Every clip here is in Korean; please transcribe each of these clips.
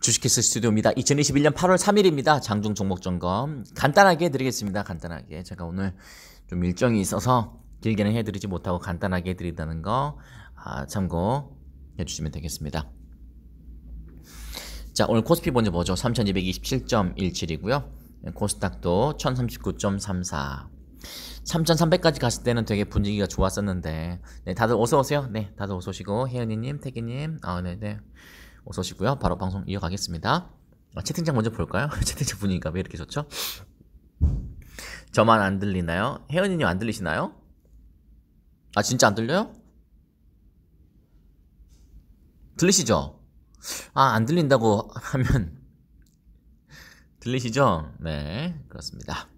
주식회사 스튜디오입니다. 2021년 8월 3일입니다. 장중 종목 점검 간단하게 드리겠습니다. 간단하게 제가 오늘 좀 일정이 있어서 길게는 해드리지 못하고 간단하게 해드린다는 거 아, 참고해 주시면 되겠습니다. 자 오늘 코스피 먼저 보죠. 3227.17이고요. 코스닥도 1039.34 3,300까지 갔을 때는 되게 분위기가 좋았었는데 네, 다들 어서 오세요. 네, 다들 어서 오시고 혜은이님, 태기님, 아, 네, 네. 어서시고요 바로 방송 이어가겠습니다 아, 채팅창 먼저 볼까요? 채팅창 보니까 왜 이렇게 좋죠? 저만 안 들리나요? 혜연이님 안 들리시나요? 아 진짜 안 들려요? 들리시죠? 아 안 들린다고 하면 들리시죠? 네 그렇습니다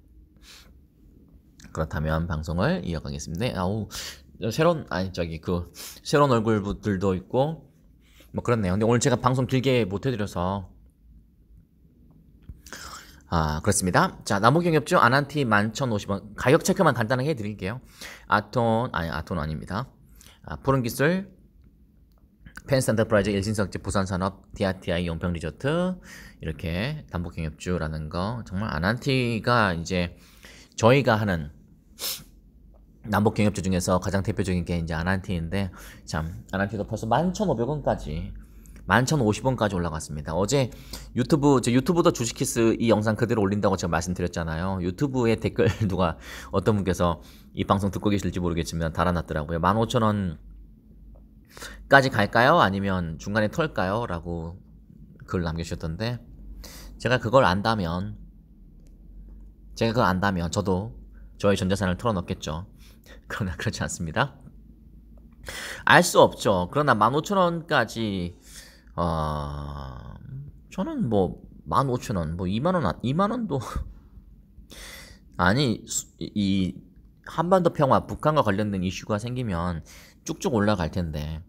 그렇다면 방송을 이어가겠습니다 네, 아우 새로운 아니 저기 그 새로운 얼굴들도 있고 뭐 그렇네요. 근데 오늘 제가 방송 길게 못 해드려서 아 그렇습니다. 자 남부경협주 아난티 11,050원 가격 체크만 간단하게 해드릴게요. 아톤 아니 아톤 아닙니다. 아, 푸른기술 펜스엔더프라이즈일신석지 부산산업 DRTI 용평리조트 이렇게 담보경협주라는 거 정말 아난티가 이제 저희가 하는 남북 경협주 중에서 가장 대표적인 게 이제 아난티인데 참 아난티도 벌써 11,500원까지 11,050원까지 올라갔습니다. 어제 유튜브 저 유튜브도 주식키스 이 영상 그대로 올린다고 제가 말씀드렸잖아요. 유튜브에 댓글 누가 어떤 분께서 이 방송 듣고 계실지 모르겠지만 달아놨더라고요. 15,000원 까지 갈까요? 아니면 중간에 털까요? 라고 글 남겨주셨던데 제가 그걸 안다면 제가 그걸 안다면 저도 저의 전재산을 털어넣겠죠. 그러나 그렇지 않습니다. 알 수 없죠. 그러나 15,000원까지 어... 저는 뭐 15,000원, 뭐 2만 원, 2만 원도 아니 이 한반도 평화, 북한과 관련된 이슈가 생기면 쭉쭉 올라갈 텐데.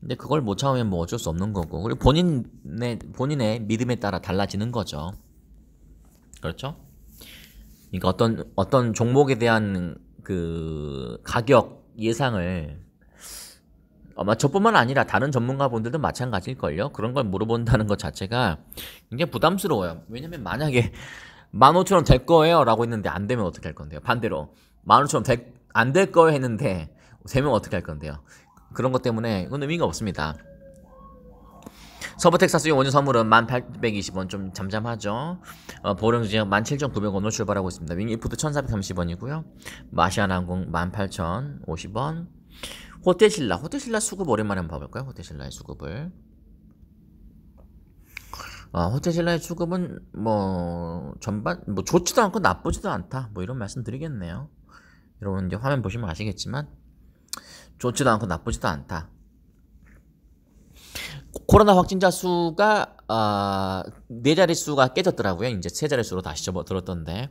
근데 그걸 못 참으면 뭐 어쩔 수 없는 거고. 그리고 본인의 본인의 믿음에 따라 달라지는 거죠. 그렇죠? 그러니까 어떤 어떤 종목에 대한 그 가격 예상을 아마 저뿐만 아니라 다른 전문가분들도 마찬가지일걸요. 그런 걸 물어본다는 것 자체가 굉장히 부담스러워요. 왜냐면 만약에 15,000원 될 거예요 라고 했는데 안 되면 어떻게 할 건데요? 반대로 15,000원 안 될 거예요 했는데 되면 어떻게 할 건데요? 그런 것 때문에 이건 의미가 없습니다. 서부 텍사스의 원유 선물은 1820원 좀 잠잠하죠. 어, 보령 지역 17,900원으로 출발하고 있습니다. 윙이푸드 1,430원이고요. 마시아나항공 18,050원. 호텔신라, 호텔신라 수급 오랜만에 한번 봐볼까요? 호텔신라의 수급을. 아, 호텔신라의 수급은 뭐 전반 뭐 좋지도 않고 나쁘지도 않다. 뭐 이런 말씀 드리겠네요. 여러분 이제 화면 보시면 아시겠지만 좋지도 않고 나쁘지도 않다. 코로나 확진자 수가 아, 네 자릿수가 깨졌더라고요. 이제 세 자릿수로 다시 접어들었던데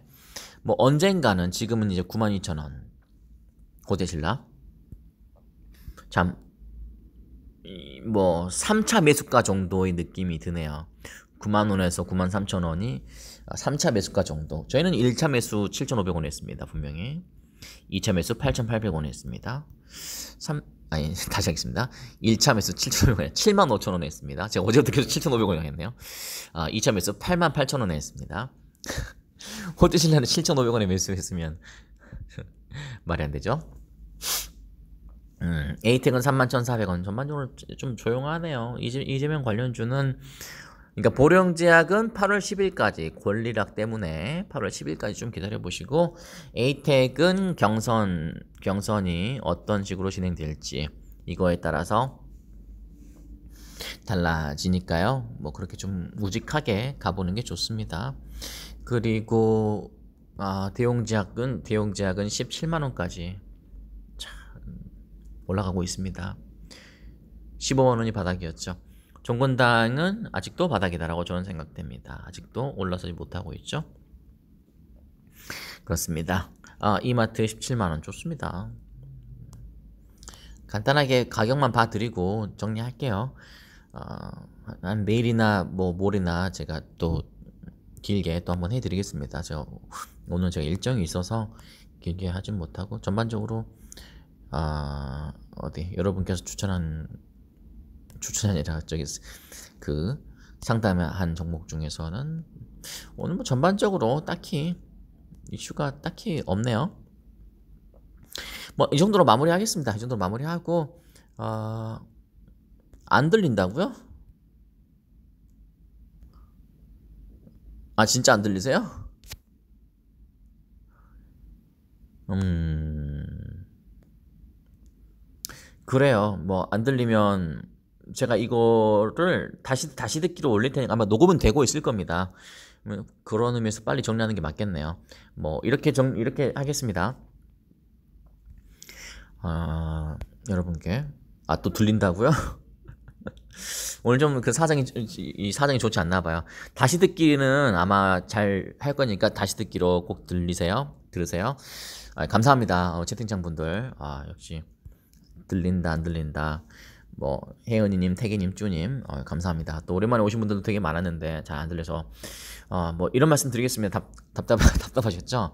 뭐 언젠가는 지금은 이제 9만 2천 원 고대신라 참뭐 3차 매수가 정도의 느낌이 드네요. 9만 원에서 9만 3천 원이 3차 아, 매수가 정도. 저희는 1차 매수 7,500원 했습니다. 분명히 2차 매수 8,800원 했습니다. 3 아니 다시 하겠습니다. 1차 매수 7,500원에 7만 5천 원에 했습니다. 제가 어제부터 계속 7,500원에 했네요. 아, 2차 매수 8만 8천 원에 했습니다. 호텔신라는 7,500원에 매수했으면 말이 안 되죠. 음, 에이텍은 31,400원 전반적으로 좀 조용하네요. 이재명 관련주는 그러니까 보령제약은 8월 10일까지 권리락 때문에 8월 10일까지 좀 기다려 보시고 에이텍은 경선 경선이 어떤 식으로 진행될지 이거에 따라서 달라지니까요. 뭐 그렇게 좀 우직하게 가보는 게 좋습니다. 그리고 아, 대용제약은 대용제약은 17만 원까지 올라가고 있습니다. 15만 원이 바닥이었죠. 종근당은 아직도 바닥이다라고 저는 생각됩니다. 아직도 올라서지 못하고 있죠. 그렇습니다. 아, 이마트 17만원 좋습니다. 간단하게 가격만 봐드리고 정리할게요. 어, 한 내일이나 뭐 모레나 제가 또 길게 또 한번 해드리겠습니다. 저 오늘 제가 일정이 있어서 길게 하진 못하고 전반적으로 어, 어디 여러분께서 추천한 추천이 아니라 저기 그 상담한 종목 중에서는 오늘 뭐 전반적으로 딱히 이슈가 딱히 없네요. 뭐 이 정도로 마무리하겠습니다. 이 정도로 마무리하고 어, 안 들린다고요? 아 진짜 안 들리세요? 음 그래요. 뭐 안 들리면 제가 이거를 다시 다시 듣기로 올릴 테니까 아마 녹음은 되고 있을 겁니다. 음, 그런 의미에서 빨리 정리하는 게 맞겠네요. 뭐 이렇게 정 이렇게 하겠습니다. 아 여러분께 아 또 들린다고요? 오늘 좀 그 사정이 이 사정이 좋지 않나 봐요. 다시 듣기는 아마 잘 할 거니까 다시 듣기로 꼭 들리세요. 들으세요. 아, 감사합니다. 어, 채팅창 분들. 아, 역시 들린다 안 들린다. 뭐 혜은이님, 태기님, 쭈님 어, 감사합니다. 또 오랜만에 오신 분들도 되게 많았는데 잘 안 들려서 어, 뭐 이런 말씀 드리겠습니다. 답, 답답 답답하셨죠?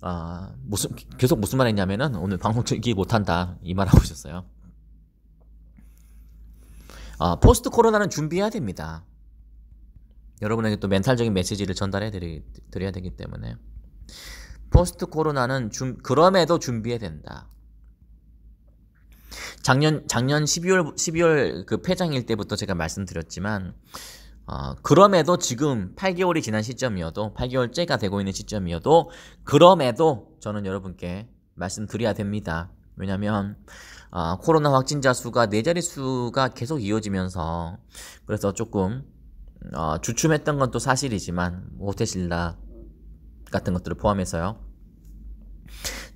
아 어, 무슨 계속 무슨 말했냐면은 오늘 방송 즐기 못한다 이 말하고 있었어요. 아 어, 포스트 코로나는 준비해야 됩니다. 여러분에게 또 멘탈적인 메시지를 전달해 드리, 드려야 되기 때문에 포스트 코로나는 준, 그럼에도 준비해야 된다. 작년 작년 12월 12월 그 폐장일 때부터 제가 말씀드렸지만 어, 그럼에도 지금 8개월이 지난 시점이어도 8개월째가 되고 있는 시점이어도 그럼에도 저는 여러분께 말씀드려야 됩니다. 왜냐하면 어, 코로나 확진자 수가 네 자리 수가 계속 이어지면서 그래서 조금 어, 주춤했던 건 또 사실이지만 모태신라 뭐 같은 것들을 포함해서요.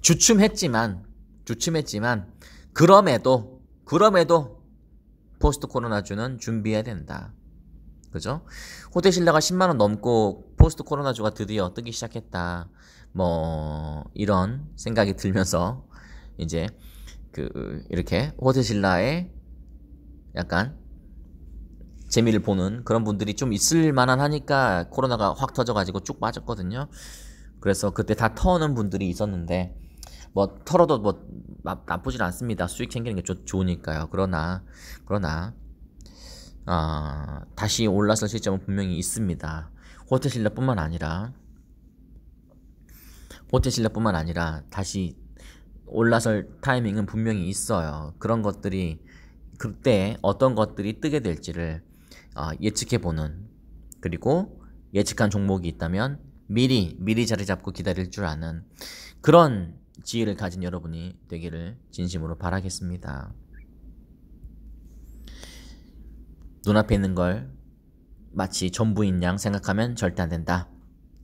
주춤했지만 주춤했지만 그럼에도 그럼에도 포스트 코로나주는 준비해야 된다. 그죠? 호텔신라가 10만원 넘고 포스트 코로나주가 드디어 뜨기 시작했다. 뭐, 이런 생각이 들면서, 이제, 그, 이렇게 호텔신라의 약간 재미를 보는 그런 분들이 좀 있을 만한 하니까 코로나가 확 터져가지고 쭉 빠졌거든요. 그래서 그때 다 터는 분들이 있었는데, 뭐 털어도 뭐 나쁘진 않습니다. 수익 챙기는 게 좋, 좋으니까요. 그러나 그러나 어, 다시 올라설 시점은 분명히 있습니다. 호텔 신라뿐만 아니라 호텔 신라뿐만 아니라 다시 올라설 타이밍은 분명히 있어요. 그런 것들이 그때 어떤 것들이 뜨게 될지를 어, 예측해 보는 그리고 예측한 종목이 있다면 미리 미리 자리 잡고 기다릴 줄 아는 그런 지혜를 가진 여러분이 되기를 진심으로 바라겠습니다. 눈앞에 있는 걸 마치 전부인 양 생각하면 절대 안 된다.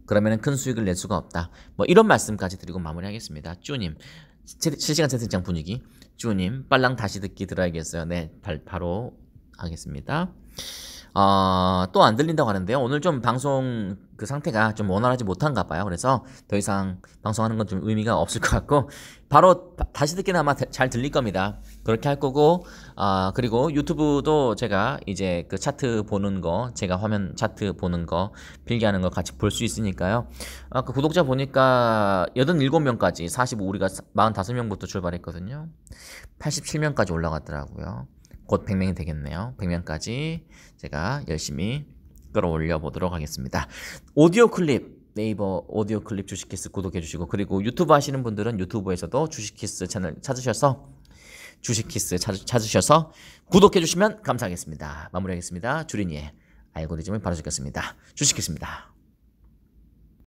그러면 큰 수익을 낼 수가 없다. 뭐 이런 말씀까지 드리고 마무리하겠습니다. 쭈님, 실시간 채팅창 분위기. 쭈님, 빨랑 다시 듣기 들어야겠어요. 네, 바, 바로 하겠습니다. 어, 또안 들린다고 하는데요. 오늘 좀 방송 그 상태가 좀 원활하지 못한가 봐요. 그래서 더 이상 방송하는 건 좀 의미가 없을 것 같고 바로 다시 듣기는 아마 잘 들릴 겁니다. 그렇게 할 거고 아 어, 그리고 유튜브도 제가 이제 그 차트 보는 거 제가 화면 차트 보는 거 필기하는 거 같이 볼 수 있으니까요. 아그 어, 구독자 보니까 87명까지 45 우리가 45명부터 출발했거든요. 87명까지 올라갔더라고요. 곧 100명이 되겠네요. 100명까지 제가 열심히 끌어올려 보도록 하겠습니다. 오디오 클립 네이버 오디오 클립 주식키스 구독해 주시고 그리고 유튜브 하시는 분들은 유튜브에서도 주식키스 채널 찾으셔서 주식키스 찾으셔서 구독해 주시면 감사하겠습니다. 마무리하겠습니다. 주린이의 알고리즘을 바로 지켰습니다 주식키스입니다.